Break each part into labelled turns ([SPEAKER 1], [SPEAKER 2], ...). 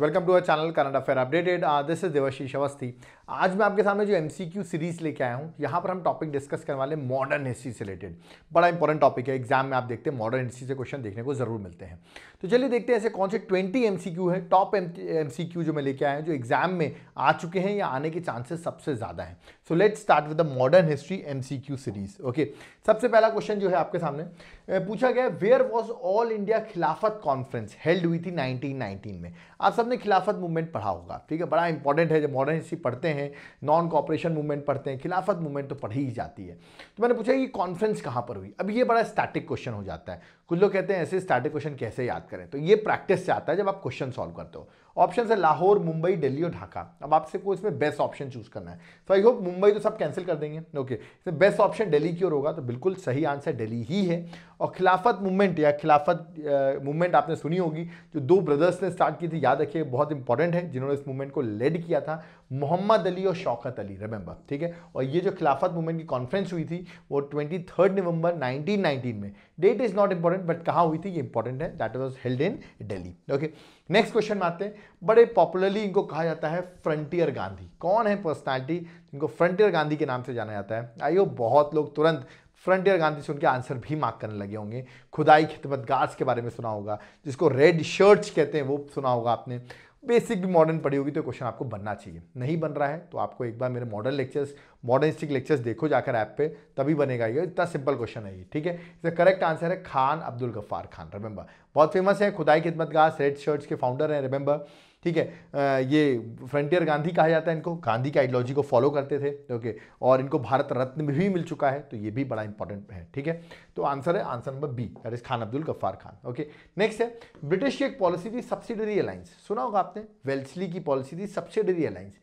[SPEAKER 1] welcome to our channel Canada affair updated this is Devashish Awasthi आज मैं आपके सामने जो एम सीरीज लेके आया हूँ यहाँ पर हम टॉपिक डिस्कस करने वाले मॉडर्न हिस्ट्री से रिलेटेड बड़ा इंपॉर्टेंट टॉपिक है एग्जाम में आप देखते हैं मॉडर्न हिस्ट्री से क्वेश्चन देखने को जरूर मिलते हैं तो चलिए देखते हैं ऐसे कौन से ट्वेंटी एम सी क्यू है टॉप एम जो मैं लेके आया हूँ जो एग्जाम में आ चुके हैं या आने के चांसेस सबसे ज़्यादा हैं so let start with the modern history MCQ series okay सबसे पहला क्वेश्चन जो है आपके सामने पूछा गया where was All India Khilafat conference held हुई थी 1919 में आप सबने खिलाफत मूवमेंट पढ़ा होगा ठीक है बड़ा इंपॉर्टेंट है जब मॉडर्न हिस्ट्री पढ़ते हैं नॉन कॉपरेशन मूवमेंट पढ़ते हैं खिलाफत मूवमेंट तो पढ़ी ही जाती है तो मैंने पूछा ये कॉन्फ्रेंस कहाँ पर हुई अब ये बड़ा स्टैटिक क्वेश्चन हो जाता है कुछ लोग कहते हैं ऐसे स्टैटिक क्वेश्चन कैसे याद करें तो ये प्रैक्टिस से आता है जब आप क्वेश्चन सॉल्व करते हो ऑप्शन है लाहौर मुंबई दिल्ली और ढाका अब आपसे को इसमें बेस्ट ऑप्शन चूज करना है तो आई होप मुंबई तो सब कैंसिल कर देंगे ओके इसमें बेस्ट ऑप्शन दिल्ली की ओर होगा तो बिल्कुल सही आंसर दिल्ली ही है और खिलाफत मूवमेंट या खिलाफत मूवमेंट आपने सुनी होगी जो दो ब्रदर्स ने स्टार्ट की थी याद रखिए बहुत इंपॉर्टेंट है जिन्होंने इस मूवमेंट को लेड किया था मोहम्मद अली और शौकत अली रिमेंबर ठीक है और ये जो खिलाफत मूवमेंट की कॉन्फ्रेंस हुई थी वो ट्वेंटी थर्ड नवंबर नाइनटीन में date is not important but कहाँ हुई थी ये इंपॉर्टेंट है that was held in Delhi okay next question में आते हैं बड़े पॉपुलरली इनको कहा जाता है फ्रंटियर गांधी कौन है पर्सनैलिटी इनको फ्रंटियर गांधी के नाम से जाना जाता है आई हो बहुत लोग तुरंत फ्रंटियर गांधी से उनके आंसर भी मार्क करने लगे होंगे खुदाई खिदमत गार्ड्स के बारे में सुना होगा जिसको रेड शर्ट्स कहते हैं वो सुना होगा आपने बेसिक भी मॉडर्न पढ़ी होगी तो क्वेश्चन आपको बनना चाहिए नहीं बन रहा है तो आपको एक बार मेरे मॉडर्न लेक्चर्स मॉडर्निस्टिक लेक्चर्स देखो जाकर ऐप पे तभी बनेगा ये इतना सिंपल क्वेश्चन है ये ठीक है इसका करेक्ट आंसर है खान अब्दुल गफ्फार खान रिमेंबर बहुत फेमस है खुदाई खिदमतगार रेड शर्ट्स के फाउंडर हैं रिमेंबर ठीक है ये फ्रंटियर गांधी कहा जाता है इनको गांधी की आइडियोलॉजी को फॉलो करते थे ओके और इनको भारत रत्न भी मिल चुका है तो ये भी बड़ा इंपॉर्टेंट है ठीक है तो आंसर है answer number B that is Khan Abdul Ghaffar Khan okay next है ब्रिटिश की एक पॉलिसी थी सब्सिडरी अलायंस सुना होगा आपने वेल्सली की पॉलिसी थी सब्सिडरी अलायंस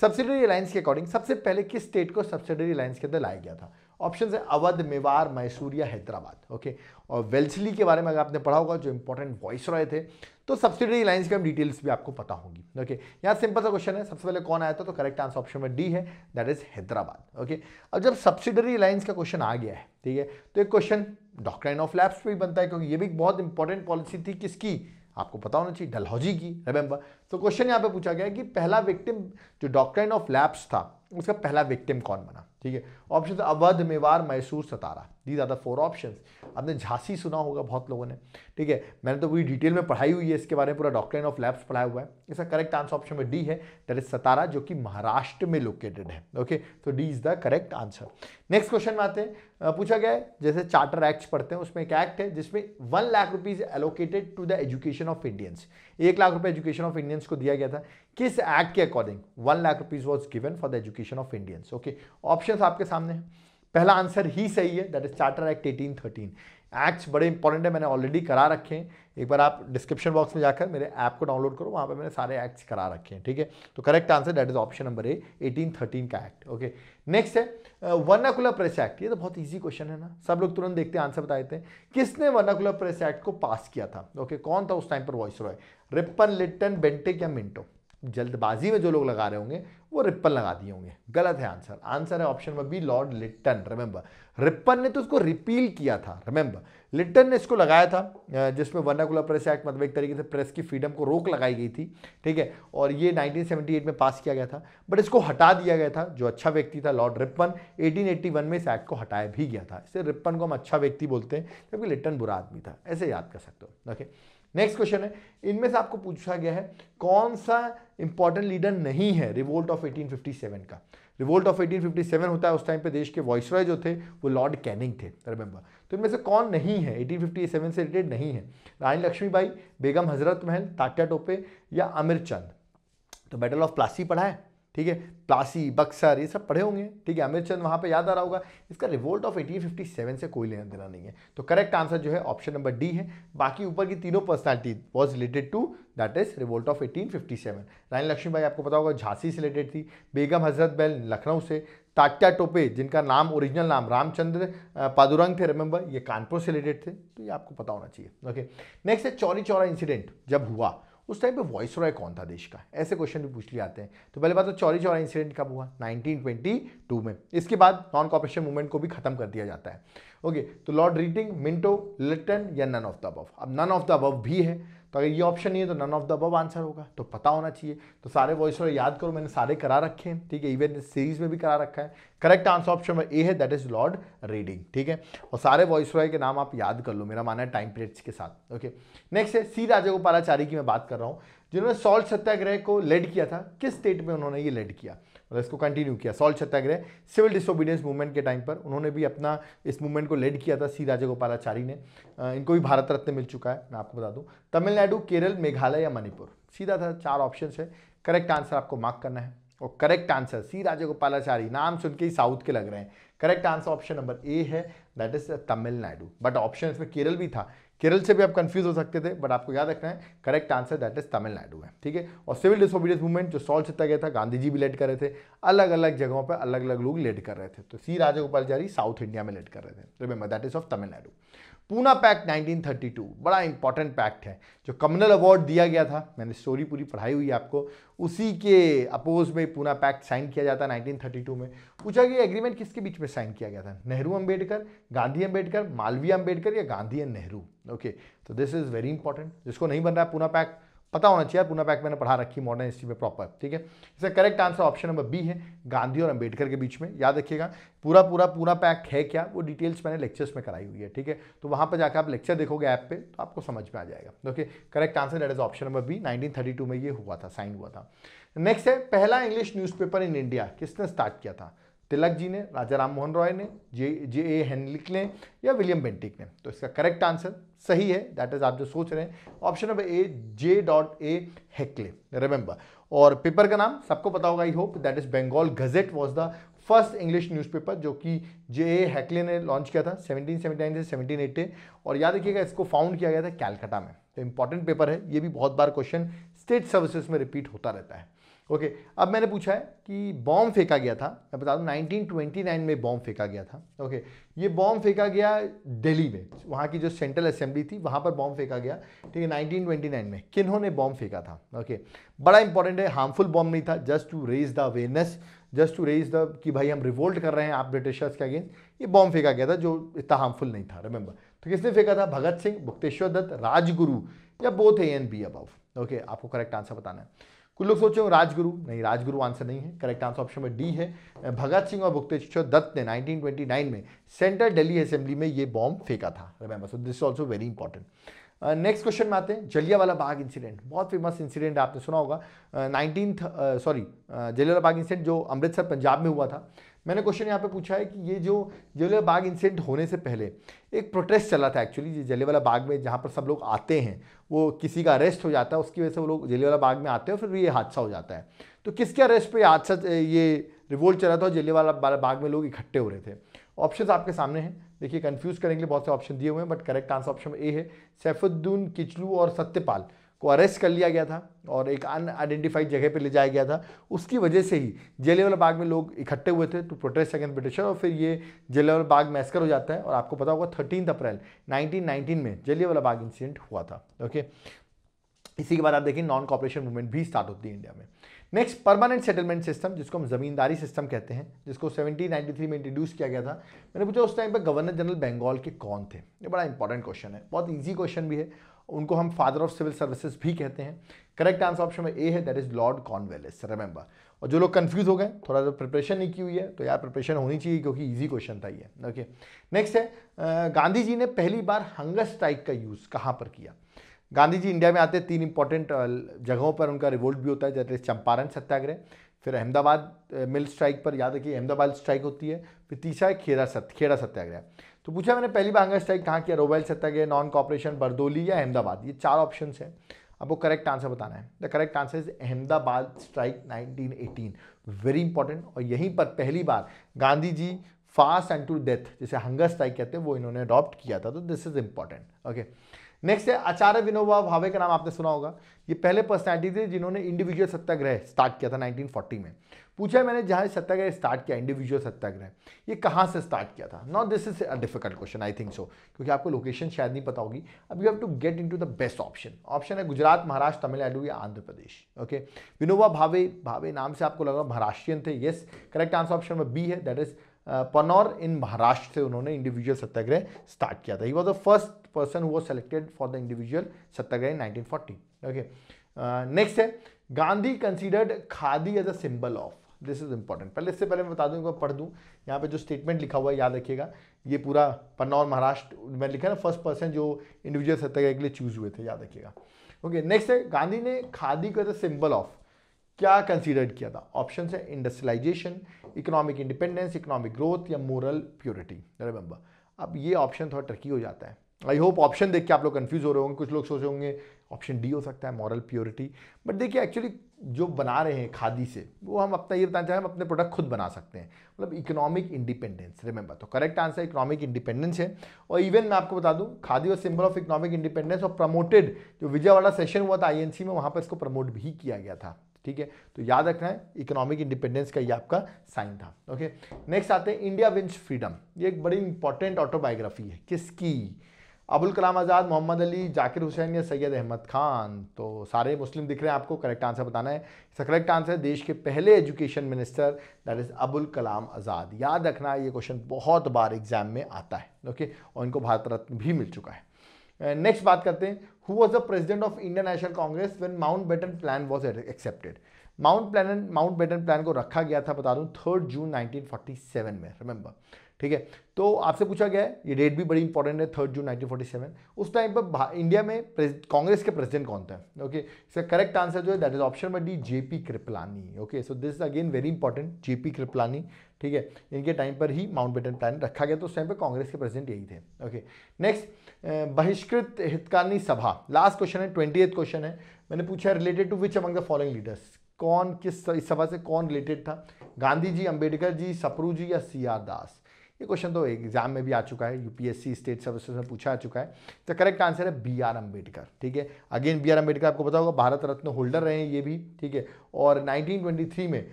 [SPEAKER 1] सब्सिडरी अलायंस के अकॉर्डिंग सबसे पहले किस स्टेट को सब्सिडरी अलायंस के अंदर लाया गया था ऑप्शन है अवध मेवार मैसूरिया हैदराबाद ओके और वेल्सली के बारे में अगर आपने पढ़ा होगा जो इंपॉर्टेंट वॉइस रॉय थे तो सब्सिडरी लाइन्स के हम डिटेल्स भी आपको पता होंगी ओके यहाँ सिंपल सा क्वेश्चन है सबसे पहले कौन आया था तो करेक्ट आंसर ऑप्शन में डी है दैट इज हैदराबाद ओके अब जब सब्सिडरी लाइन्स का क्वेश्चन आ गया है ठीक है तो एक क्वेश्चन डॉक्ट्राइन ऑफ लैब्स भी बनता है क्योंकि ये भी एक बहुत इंपॉर्टेंट पॉलिसी थी किसकी आपको पता होना चाहिए डलहौजी की रिमेंबर तो क्वेश्चन यहाँ पे पूछा गया कि पहला विक्टिम जो डॉक्ट्राइन ऑफ लैब्स था उसका पहला विक्टिम कौन बना ठीक है ऑप्शन तो Awadh Mewar Mysore Satara these are the four option आपने झांसी सुना होगा बहुत लोगों ने ठीक है मैंने तो पूरी डिटेल में पढ़ाई हुई है इसके बारे में पूरा डॉक्टर ऑफ लैब्स पढ़ाया हुआ है इसका करेक्ट आंसर ऑप्शन में डी है दैट इज सतारा जो कि महाराष्ट्र में लोकेटेड है ओके तो D is the correct answer next question में आते हैं पूछा गया है जैसे चार्टर एक्ट पढ़ते हैं उसमें एक एक्ट है जिसमें one lakh rupees allocated to the education of Indians एक लाख रुपए एजुकेशन ऑफ इंडियंस को दिया गया था किस एक्ट के according one lakh rupees was given for the education of Indians okay option आपके सामने है पहला आंसर ही सही है that is charter act eighteen thirteen acts बड़े इंपॉर्टेंट है मैंने ऑलरेडी करा रखे हैं एक बार आप डिस्क्रिप्शन बॉक्स में जाकर मेरे ऐप को डाउनलोड करो वहाँ पर मैंने सारे एक्ट्स करा रखे हैं ठीक है तो correct answer that is option number A eighteen thirteen का एक्ट ओके नेक्स्ट है वर्नाकुलर प्रेस एक्ट ये तो बहुत ईजी क्वेश्चन है ना सब लोग तुरंत देखते हैं आंसर बता देते हैं किसने वर्नाकुला प्रेस एक्ट को पास किया था ओके okay, कौन था उस टाइम पर वॉइस रॉय रिपन लिट्टन बेंटे क्या मिंटो जल्दबाजी में जो लोग लगा रहे होंगे वो रिप्पन लगा दिए होंगे गलत है आंसर आंसर है option number B Lord Lytton remember Ripon ने तो उसको रिपील किया था रिमेंबर लिट्टन ने इसको लगाया था जिसमें वर्नाकुला प्रेस एक्ट मतलब एक तरीके से प्रेस की फ्रीडम को रोक लगाई गई थी ठीक है और ये 1978 में पास किया गया था बट इसको हटा दिया गया था जो अच्छा व्यक्ति था लॉर्ड रिप्पन 1881 में इस एक्ट को हटाया भी गया था इससे रिप्पन को हम अच्छा व्यक्ति बोलते हैं क्योंकि लिट्टन बुरा आदमी था ऐसे याद कर सकते हो ओके नेक्स्ट क्वेश्चन है इनमें से आपको पूछा गया है कौन सा इंपॉर्टेंट लीडर नहीं है रिवोल्ट ऑफ 1857 का रिवोल्ट ऑफ 1857 होता है उस टाइम पे देश के रॉय जो थे वो लॉर्ड कैनिंग थे रिमेंबर तो इनमें से कौन नहीं है 1857 से रिलेटेड नहीं है रानी लक्ष्मीबाई बेगम हजरत महल तात्या टोपे या आमिर चंद तो बैटल ऑफ प्लासी पढ़ा है ठीक है प्लासी बक्सर ये सब पढ़े होंगे ठीक है अमीर चंद वहाँ पर याद आ रहा होगा इसका रिवोल्ट ऑफ 1857 से कोई लेना देना नहीं है तो करेक्ट आंसर जो है ऑप्शन नंबर डी है बाकी ऊपर की तीनों personality was related to that is revolt of 1857 रानी भाई आपको पता होगा झांसी से रिलेटेड थी बेगम हजरत बैल लखनऊ से तात्या टोपे जिनका नाम ओरिजिनल नाम रामचंद्र पादुरंग थे रिमेंबर ये कानपुर से रिलेटेड थे तो ये आपको पता होना चाहिए ओके नेक्स्ट है चौरी चौरा इंसिडेंट जब हुआ उस टाइम पे वॉइस रॉय कौन था देश का ऐसे क्वेश्चन भी पूछ लिए आते हैं तो पहले बात तो चौरी चौरा इंसिडेंट कब हुआ 1922 में इसके बाद नॉन कॉपरेशन मूवमेंट को भी खत्म कर दिया जाता है ओके तो लॉर्ड रीटिंग मिंटो लिटन या नन ऑफ द अबव अब नन ऑफ द अबव भी है तो अगर ये ऑप्शन नहीं है तो none of the above answer होगा तो पता होना चाहिए तो सारे वॉइस और याद करो मैंने सारे करा रखे हैं ठीक है इवन सीरीज में भी करा रखा है करेक्ट आंसर ऑप्शन में ए है दैट इज लॉर्ड रीडिंग ठीक है और सारे वॉइस रॉय के नाम आप याद कर लो मेरा माना है टाइम पीरियड्स के साथ ओके नेक्स्ट है सी राजागोपालाचारी की मैं बात कर रहा हूँ जिन्होंने सॉल्ट सत्याग्रह को लेड किया था किस स्टेट में उन्होंने ये लेड किया मतलब इसको कंटिन्यू किया salt Satyagraha civil disobedience movement के टाइम पर उन्होंने भी अपना इस मूवमेंट को लेड किया था सी राजागोपालाचारी ने इनको भी भारत रत्न मिल चुका है मैं आपको बता दूँ तमिलनाडु केरल मेघालय या मणिपुर सीधा था चार ऑप्शन है करेक्ट आंसर आपको मार्क करना है और करेक्ट आंसर सी राजागोपालाचारी नाम सुन के ही साउथ के लग रहे हैं correct answer option number A है that is Tamil Nadu but option इसमें केरल भी था केरल से भी आप कंफ्यूज हो सकते थे बट आपको याद रखना है correct answer that is Tamil Nadu है ठीक है और सिविल डिसोबीडियंस मूवमेंट जो सॉल्व चिता गया था गांधी जी भी लेट कर रहे थे अलग अलग जगहों पर अलग अलग लोग लेट कर रहे थे तो सी गोपालचारी साउथ इंडिया में लेट कर रहे थे remember that is of Tamil Nadu Poona pact 1932 बड़ा इंपॉर्टेंट पैक्ट है जो कम्युनल अवार्ड दिया गया था मैंने स्टोरी पूरी पढ़ाई हुई आपको उसी के अपोज में पूना पैक्ट साइन किया जाता है 1932 में पूछा गया एग्रीमेंट किसके बीच में साइन किया गया था नेहरू अंबेडकर गांधी अंबेडकर मालवीय अंबेडकर या गांधी एंड नेहरू ओके तो दिस इज वेरी इंपॉर्टेंट जिसको नहीं बन रहा है पूना पैक्ट पता होना चाहिए पूना पैक मैंने पढ़ा रखी मॉडर्न हिस्ट्री में प्रॉपर ठीक है इसका correct answer option number B है गांधी और अंबेडकर के बीच में याद रखिएगा पूरा पूरा पूना पैक है क्या वो डिटेल्स मैंने लेक्चर्स में कराई हुई है ठीक है तो वहाँ पर जाकर आप लेक्चर देखोगे ऐप पे तो आपको समझ में आ जाएगा okay correct answer that is option number B nineteen में ये हुआ था साइन हुआ था नेक्स्ट है पहला इंग्लिश न्यूज़पेपर इन इंडिया किसने स्टार्ट किया था तिलक जी ने राजा राम मोहन रॉय ने जे जे ए हेनलिक ने या विलियम बेंटिक ने तो इसका करेक्ट आंसर सही है दैट इज आप जो सोच रहे हैं option number A J dot A Hicky remember और पेपर का नाम सबको पता होगा I hope that is Bengal gazette was the first English newspaper जो कि जे ए हैकले ने लॉन्च किया था 1779 से 1780 और याद रखिएगा इसको फाउंड किया गया था कैलकाटा में तो इंपॉर्टेंट पेपर है ये भी बहुत बार क्वेश्चन स्टेट सर्विसेज में रिपीट होता रहता है ओके okay, अब मैंने पूछा है कि बॉम्ब फेंका गया था मैं बता दूं 1929 में बॉम्ब फेंका गया था ओके okay, ये बॉम्ब फेंका गया दिल्ली में वहाँ की जो सेंट्रल असेंबली थी वहाँ पर बॉम्ब फेंका गया ठीक है 1929 में किन्हों ने बॉम्ब फेंका था ओके okay, बड़ा इंपॉर्टेंट है हार्मफुल बॉम्ब नहीं था just to raise the awareness just to raise the कि भाई हम रिवोल्ट कर रहे हैं आप ब्रिटिशर्स के अगेंस्ट ये बॉम्ब फेंका गया था जो इतना हार्मफुल नहीं था रिमेंबर तो किसने फेंका था भगत सिंह भुक्तेश्वर दत्त राजगुरु या both A and B above okay आपको करेक्ट आंसर बताना है कुछ लोग सोचे राजगुरु नहीं राजगुरु आंसर नहीं है करेक्ट आंसर ऑप्शन में डी है भगत सिंह और गुप्तेश्वर दत्त ने 1929 में सेंट्रल दिल्ली असेंबली में ये बॉम्ब फेंका था remember so this also very important next question में आते हैं जलियावाला बाग इंसिडेंट बहुत फेमस इंसिडेंट आपने सुना होगा nineteen sorry Jallianwala Bagh incident जो अमृतसर पंजाब में हुआ था मैंने क्वेश्चन यहाँ पे पूछा है कि ये जो जलियावाला बाग इंसिडेंट होने से पहले एक प्रोटेस्ट चला था एक्चुअली वाला बाग में जहाँ पर सब लोग आते हैं वो किसी का अरेस्ट हो जाता है उसकी वजह से वो लोग वाला बाग में आते हैं फिर ये हादसा हो जाता है तो किसके अरेस्ट पर हादसा ये रिवोल्ट चला था और वाला बाग में लोग इकट्ठे हो रहे थे ऑप्शन आपके सामने हैं देखिए कन्फ्यूज़ करने के लिए बहुत से ऑप्शन दिए हुए हैं but correct answer option A है सैफुद्दीन किचलू और सत्यपाल को अरेस्ट कर लिया गया था और एक अनआइडेंटिफाइड जगह पे ले जाया गया था उसकी वजह से ही जलियावाला बाग में लोग इकट्ठे हुए थे टू प्रोटेस्ट अगेंस्ट ब्रिटिशर और फिर ये जलियावाला बाग मैस्कर हो जाता है और आपको पता होगा थर्टीन अप्रैल 1919 में जलियावाला बाग इंसिडेंट हुआ था ओके इसी के बाद आप देखिए नॉन कॉपरेशन मूवमेंट भी स्टार्ट होती है इंडिया में नेक्स्ट परमानेंट सेटलमेंट सिस्टम जिसको हम जमींदारी सिस्टम कहते हैं जिसको 1793 में इंट्रोड्यूस किया गया था मैंने पूछा उस टाइम पर गवर्नर जनरल बंगाल के कौन थे ये बड़ा इंपॉर्टेंट क्वेश्चन है बहुत ईजी क्वेश्चन भी है उनको हम फादर ऑफ सिविल सर्विसेज भी कहते हैं करेक्ट आंसर ऑप्शन में ए है that is Lord Cornwallis remember और जो लोग कंफ्यूज हो गए थोड़ा सा प्रिपरेशन नहीं की हुई है तो यार प्रिपरेशन होनी चाहिए क्योंकि इजी क्वेश्चन था ये ओके नेक्स्ट है गांधी जी ने पहली बार हंगर स्ट्राइक का यूज़ कहाँ पर किया गांधी जी इंडिया में आते तीन इंपॉर्टेंट जगहों पर उनका रिवोल्ट भी होता है जैसे चंपारण सत्याग्रह फिर अहमदाबाद मिल स्ट्राइक पर याद रखिए अहमदाबाद स्ट्राइक होती है फिर तीसरा है खेड़ा सत्य खेड़ा सत्याग्रह तो पूछा मैंने पहली बार हंगर स्ट्राइक कहाँ किया रोबेल सत्याग्रह नॉन कॉपरेशन बरदोली या अहमदाबाद ये चार ऑप्शन है आपको करेक्ट आंसर बताना है the correct answer is Ahmedabad strike 1918 very important और यहीं पर पहली बार Gandhi ji fast and to death जिसे हंगर स्ट्राइक कहते हैं वो इन्होंने अडॉप्ट किया था तो this is important okay next है आचार्य विनोबा भावे का नाम आपने सुना होगा ये पहले पर्सनैलिटी थे जिन्होंने इंडिविजुअल सत्याग्रह स्टार्ट किया था 1940 में पूछा है मैंने जहाँ सत्याग्रह स्टार्ट किया इंडिविजुअल सत्याग्रह ये कहाँ से स्टार्ट किया था not this is a difficult question I think so क्योंकि आपको लोकेशन शायद नहीं पता होगी अब you have to get in the best option option है गुजरात महाराष्ट्र तमिलनाडु या आंध्र प्रदेश ओके विनोबा भावे भावे नाम से आपको लगा महाराष्ट्रियन थे yes correct answer option number B है that is Paunar in Maharashtra से उन्होंने इंडिविजुअल सत्याग्रह स्टार्ट किया था he was the first person who selected for the individual Satyagraha in nineteen okay next है Gandhi considered khadi as a symbol of this is important पहले इससे पहले मैं बता दूँ एक बार पढ़ दूँ यहाँ पे जो स्टेटमेंट लिखा हुआ है याद रखिएगा ये पूरा पन्ना और महाराष्ट्र में लिखा ना फर्स्ट पर्सन जो इंडिविजुअल सत्याग्रह के लिए चूज हुए थे याद रखिएगा ओके नेक्स्ट है गांधी ने खादी को एज सिंबल ऑफ क्या कंसिडर किया था ऑप्शन है industrialisation economic independence economic growth या मोरल प्योरिटी रिमेंबर अब ये ऑप्शन थोड़ा ट्रिकी हो जाता है आई होप ऑप्शन देख के आप लोग कन्फ्यूज हो रहे होंगे कुछ लोग सोच रहे होंगे ऑप्शन डी हो सकता है मॉरल प्योरिटी बट देखिए एक्चुअली जो बना रहे हैं खादी से वो हम अपना ये बताना चाहें हम अपने प्रोडक्ट खुद बना सकते हैं मतलब इकोनॉमिक इंडिपेंडेंस रिमेंबर तो करेक्ट आंसर इकोनॉमिक इंडिपेंडेंस है और इवन मैं आपको बता दूं खादी और सिंबल ऑफ इकोनॉमिक इंडिपेंडेंस और प्रमोटेड जो विजयवाड़ा सेशन हुआ था आई में वहाँ पर इसको प्रमोट भी किया गया था ठीक है तो याद रखना है इकोनॉमिक इंडिपेंडेंस का ये आपका साइन था ओके नेक्स्ट आते हैं इंडिया विंस फ्रीडम ये एक बड़ी इंपॉर्टेंट ऑटोबायोग्राफी है किसकी अबुल कलाम आज़ाद मोहम्मद अली जाकिर हुसैन या सैयद अहमद खान तो सारे मुस्लिम दिख रहे हैं आपको करेक्ट आंसर बताना है इसका करेक्ट आंसर देश के पहले education minister that is Abul Kalam Azad याद रखना ये क्वेश्चन बहुत बार एग्जाम में आता है ओके और इनको भारत रत्न भी मिल चुका है नेक्स्ट uh, बात करते हैं who was the president of Indian National Congress when Mountbatten plan was accepted Mount plan Mountbatten plan को रखा गया था बता दूं थर्ड जून 1947 में रिमेंबर ठीक है तो आपसे पूछा गया है ये डेट भी बड़ी इंपॉर्टेंट है थर्ड जून 1947 उस टाइम पर इंडिया में कांग्रेस के प्रेसिडेंट कौन था ओके इसका करेक्ट आंसर जो है that is option number D J P Kripalani okay so this is again very important J P Kripalani ठीक है इनके टाइम पर ही माउंट बेटन प्लान रखा गया तो उस टाइम पर कांग्रेस के प्रेसिडेंट यही थे okay next Bahishkrit Hitkarini Sabha last question है ट्वेंटी क्वेश्चन है मैंने पूछा related to which among the following leaders कौन किस इस सभा से कौन रिलेटेड था गांधी जी अंबेडकर जी सपरू जी या आर दास ये क्वेश्चन तो एग्जाम में भी आ चुका है यूपीएससी स्टेट सर्विसेज में पूछा आ चुका है तो करेक्ट आंसर है बी आर अम्बेडकर ठीक है अगेन बी आर अम्बेडकर आपको पता होगा भारत रत्न होल्डर रहे हैं ये भी ठीक है और 1923 में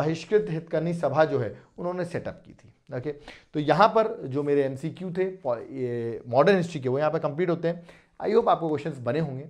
[SPEAKER 1] बहिष्कृत हितकर्णी सभा जो है उन्होंने सेटअप की थी ओके तो यहाँ पर जो मेरे एम थे मॉडर्न हिस्ट्री के वो यहाँ पर कंप्लीट होते हैं आई होप आपको क्वेश्चन बने होंगे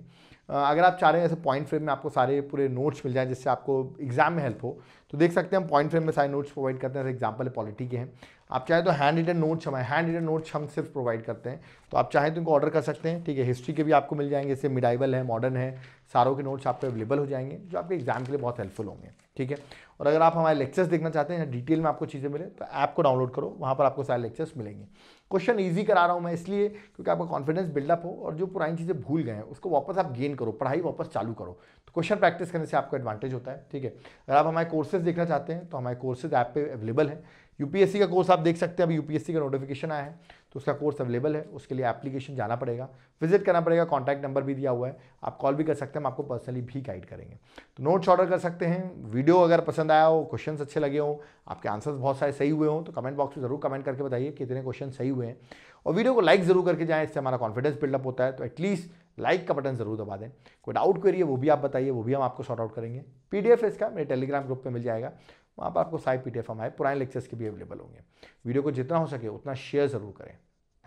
[SPEAKER 1] अगर आप चाह रहे हैं ऐसे पॉइंट फ्रेम में आपको सारे पूरे नोट्स मिल जाएं जिससे आपको एग्जाम में हेल्प हो तो देख सकते हैं हम पॉइंट फ्रेम में सारे नोट्स प्रोवाइड करते हैं एग्जाम्पल पॉलिटी के हैं आप चाहे तो हैंड रिटन नोट्स हमारे हैंड रिटन नोट्स हम सिर्फ प्रोवाइड करते हैं तो आप चाहें तो इनको ऑर्डर कर सकते हैं ठीक है हिस्ट्री के भी आपको मिल जाएंगे जैसे मिडाइवल है मॉडर्न है सारों के नोट्स आपको अवेलेबल हो जाएंगे जो आपके एग्जाम के लिए बहुत हेल्पफुल होंगे ठीक है और अगर आप हमारे लेक्चर्स देखना चाहते हैं डिटेल में आपको चीज़ें मिले तो ऐप को डाउनलोड करो वहाँ पर आपको सारे लेक्चर्स मिलेंगे क्वेश्चन ईजी करा रहा हूँ मैं इसलिए क्योंकि आपका कॉन्फिडेंस बिल्डअप हो और जो पुरानी चीज़ें भूल गए हैं उसको वापस आप गेन करो पढ़ाई वापस चालू करो तो क्वेश्चन प्रैक्टिस करने से आपको एडवांटेज होता है ठीक है अगर आप हमारे कोर्सेज देखना चाहते हैं तो हमारे कोर्सेज ऐप पर अवेलेबल है यूपीएससी का कोर्स आप देख सकते हैं अभी यूपीएससी का नोटिफिकेशन आया है तो उसका कोर्स अवेलेबल है उसके लिए एप्लीकेशन जाना पड़ेगा विजिट करना पड़ेगा कॉन्टैक्ट नंबर भी दिया हुआ है आप कॉल भी कर सकते हैं हम आपको पर्सनली भी गाइड करेंगे तो नोट्स ऑर्डर कर सकते हैं वीडियो अगर पसंद आया हो क्वेश्चन अच्छे लगे हों आपके आंसर्स बहुत सारे सही हुए हों तो कमेंट बॉक्स में ज़रूर कमेंट करके बताइए कितने क्वेश्चन सही हुए हैं और वीडियो को लाइक ज़रूर करके जाएँ इससे हमारा कॉन्फिडेंस बिल्डअप होता है तो एटलीस्ट लाइक का बटन जरूर दबा दें कोई डाउट क्वेरी है वो भी आप बताइए वो भी हम आपको सॉर्ट आउट करेंगे पीडीएफ इसका मेरे टेलीग्राम ग्रुप पे मिल जाएगा वहाँ तो पर आपको सारे पी डी हमारे पुराने लेक्चर्स के भी अवेलेबल होंगे वीडियो को जितना हो सके उतना शेयर ज़रूर करें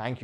[SPEAKER 1] थैंक यू